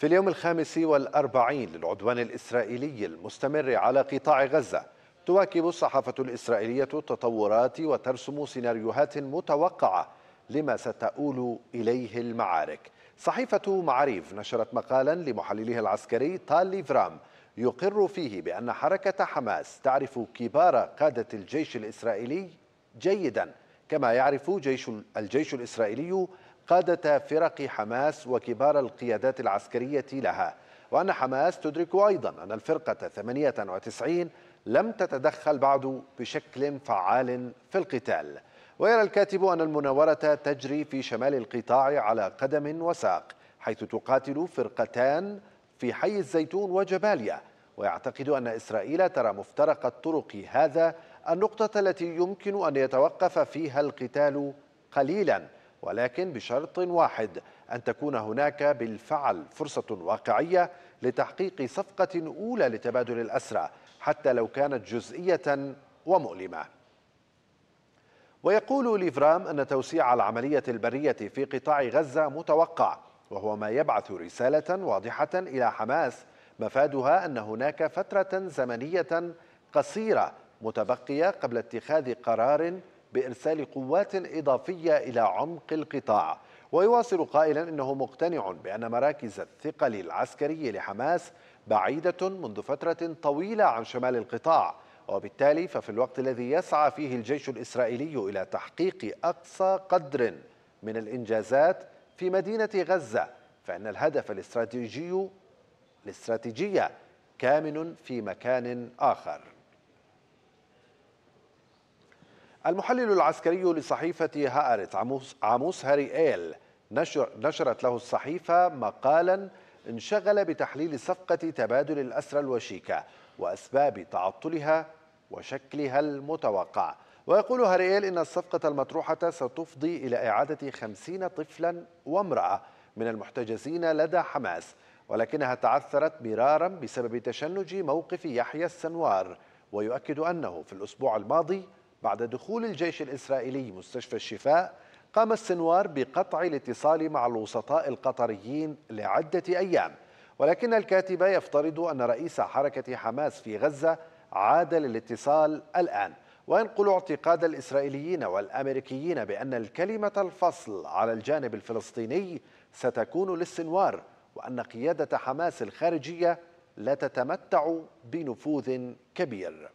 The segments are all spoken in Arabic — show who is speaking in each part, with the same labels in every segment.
Speaker 1: في اليوم الخامس والأربعين للعدوان الإسرائيلي المستمر على قطاع غزة تواكب الصحافة الإسرائيلية التطورات وترسم سيناريوهات متوقعة لما ستؤول إليه المعارك صحيفة معاريف نشرت مقالا لمحللها العسكري تال ليفرام يقر فيه بأن حركة حماس تعرف كبار قادة الجيش الإسرائيلي جيدا كما يعرف جيش الجيش الإسرائيلي قادة فرق حماس وكبار القيادات العسكرية لها وأن حماس تدرك أيضا أن الفرقة 98 لم تتدخل بعد بشكل فعال في القتال ويرى الكاتب أن المناورة تجري في شمال القطاع على قدم وساق حيث تقاتل فرقتان في حي الزيتون وجباليا ويعتقد أن إسرائيل ترى مفترق الطرق هذا النقطة التي يمكن أن يتوقف فيها القتال قليلاً ولكن بشرط واحد أن تكون هناك بالفعل فرصة واقعية لتحقيق صفقة أولى لتبادل الأسرى حتى لو كانت جزئية ومؤلمة ويقول ليفرام أن توسيع العملية البرية في قطاع غزة متوقع وهو ما يبعث رسالة واضحة إلى حماس مفادها أن هناك فترة زمنية قصيرة متبقية قبل اتخاذ قرار بإرسال قوات إضافية إلى عمق القطاع ويواصل قائلا أنه مقتنع بأن مراكز الثقل العسكري لحماس بعيدة منذ فترة طويلة عن شمال القطاع وبالتالي ففي الوقت الذي يسعى فيه الجيش الإسرائيلي إلى تحقيق أقصى قدر من الإنجازات في مدينة غزة فإن الهدف الاستراتيجي الاستراتيجية كامن في مكان آخر المحلل العسكري لصحيفة هأرت عموس, هاري إيل نشرت له الصحيفة مقالا انشغل بتحليل صفقة تبادل الأسرى الوشيكة وأسباب تعطلها وشكلها المتوقع ويقول هاريال إن الصفقة المطروحة ستفضي إلى إعادة خمسين طفلا وامرأة من المحتجزين لدى حماس ولكنها تعثرت مرارا بسبب تشنج موقف يحيى السنوار ويؤكد أنه في الأسبوع الماضي بعد دخول الجيش الإسرائيلي مستشفى الشفاء قام السنوار بقطع الاتصال مع الوسطاء القطريين لعدة أيام ولكن الكاتب يفترض أن رئيس حركة حماس في غزة عاد للاتصال الآن وينقل اعتقاد الإسرائيليين والأمريكيين بأن الكلمة الفصل على الجانب الفلسطيني ستكون للسنوار وأن قيادة حماس الخارجية لا تتمتع بنفوذ كبير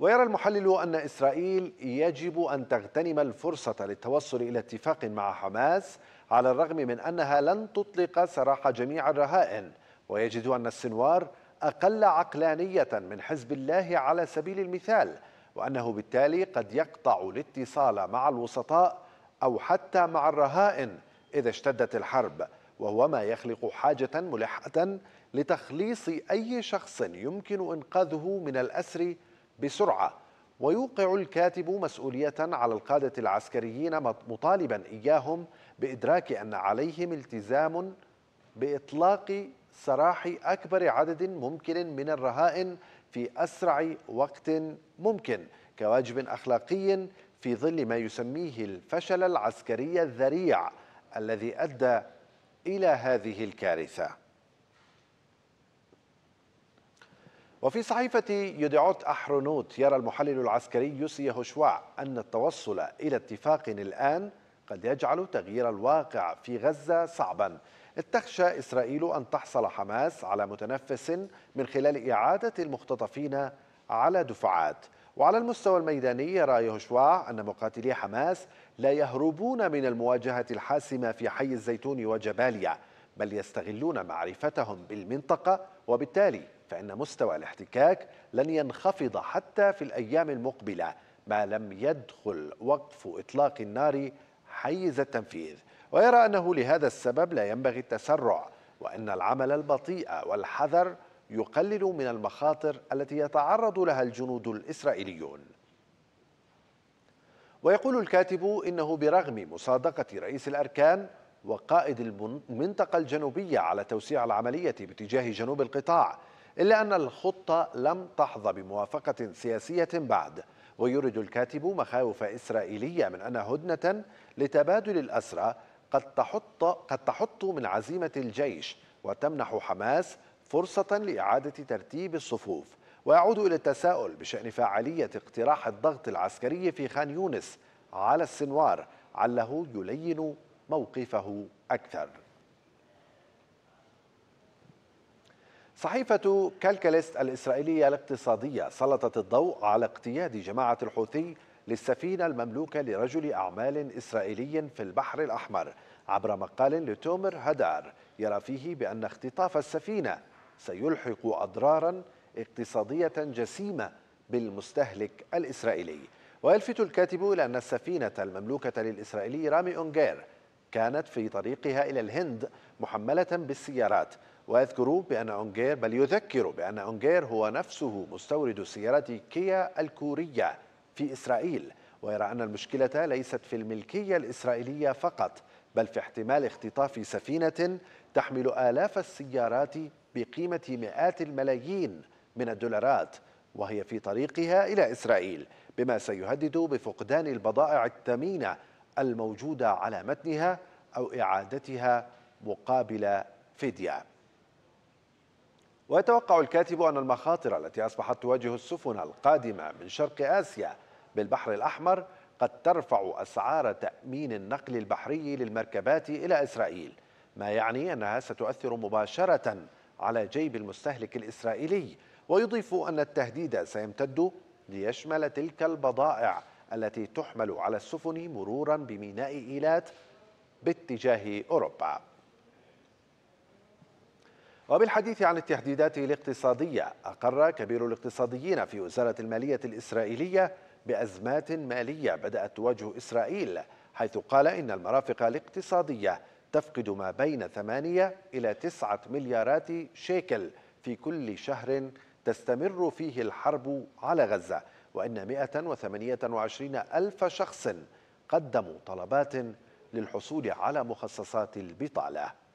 Speaker 1: ويرى المحلل أن إسرائيل يجب أن تغتنم الفرصة للتوصل إلى اتفاق مع حماس على الرغم من أنها لن تطلق سراح جميع الرهائن ويجد أن السنوار أقل عقلانية من حزب الله على سبيل المثال وأنه بالتالي قد يقطع الاتصال مع الوسطاء أو حتى مع الرهائن إذا اشتدت الحرب وهو ما يخلق حاجة ملحة لتخليص أي شخص يمكن إنقاذه من الأسر بسرعة ويوقع الكاتب مسؤولية على القادة العسكريين مطالبا إياهم بإدراك أن عليهم التزام بإطلاق سراح أكبر عدد ممكن من الرهائن في أسرع وقت ممكن كواجب أخلاقي في ظل ما يسميه الفشل العسكري الذريع الذي أدى إلى هذه الكارثة وفي صحيفة يدعوت أحرونوت يرى المحلل العسكري يوسي هشواع أن التوصل إلى اتفاق الآن قد يجعل تغيير الواقع في غزة صعبا تخشى إسرائيل أن تحصل حماس على متنفس من خلال إعادة المختطفين على دفعات وعلى المستوى الميداني يرى يهشواع أن مقاتلي حماس لا يهربون من المواجهة الحاسمة في حي الزيتون وجباليا بل يستغلون معرفتهم بالمنطقة وبالتالي فإن مستوى الاحتكاك لن ينخفض حتى في الأيام المقبلة ما لم يدخل وقف إطلاق النار حيز التنفيذ ويرى أنه لهذا السبب لا ينبغي التسرع وأن العمل البطيء والحذر يقلل من المخاطر التي يتعرض لها الجنود الإسرائيليون ويقول الكاتب إنه برغم مصادقة رئيس الأركان وقائد المنطقة الجنوبية على توسيع العملية باتجاه جنوب القطاع إلا أن الخطة لم تحظى بموافقة سياسية بعد ويورد الكاتب مخاوف إسرائيلية من أن هدنة لتبادل الأسرى قد تحط قد تحط من عزيمة الجيش وتمنح حماس فرصة لإعادة ترتيب الصفوف ويعود إلى التساؤل بشأن فعالية اقتراح الضغط العسكري في خان يونس على السنوار عله يلين موقفه أكثر صحيفة كالكاليست الإسرائيلية الاقتصادية سلطت الضوء على اقتياد جماعة الحوثي للسفينة المملوكة لرجل أعمال إسرائيلي في البحر الأحمر عبر مقال لتومر هدار يرى فيه بأن اختطاف السفينة سيلحق أضرارا اقتصادية جسيمة بالمستهلك الإسرائيلي ويلفت الكاتب إلى أن السفينة المملوكة للإسرائيلي رامي أونجير كانت في طريقها إلى الهند محملة بالسيارات ويذكر بأن أونجير بل يذكر بأن أونجير هو نفسه مستورد سيارات كيا الكورية في إسرائيل ويرى أن المشكلة ليست في الملكية الإسرائيلية فقط بل في احتمال اختطاف سفينة تحمل آلاف السيارات بقيمة مئات الملايين من الدولارات وهي في طريقها إلى إسرائيل بما سيهدد بفقدان البضائع الثمينة الموجودة على متنها أو إعادتها مقابل فدية ويتوقع الكاتب أن المخاطر التي أصبحت تواجه السفن القادمة من شرق آسيا بالبحر الأحمر قد ترفع أسعار تأمين النقل البحري للمركبات إلى إسرائيل ما يعني أنها ستؤثر مباشرة على جيب المستهلك الإسرائيلي ويضيف أن التهديد سيمتد ليشمل تلك البضائع التي تحمل على السفن مرورا بميناء إيلات باتجاه أوروبا وبالحديث عن التحديدات الاقتصادية أقر كبير الاقتصاديين في وزارة المالية الإسرائيلية بأزمات مالية بدأت تواجه إسرائيل حيث قال إن المرافق الاقتصادية تفقد ما بين 8 إلى 9 مليارات شيكل في كل شهر تستمر فيه الحرب على غزة وأن 128 ألف شخص قدموا طلبات للحصول على مخصصات البطاله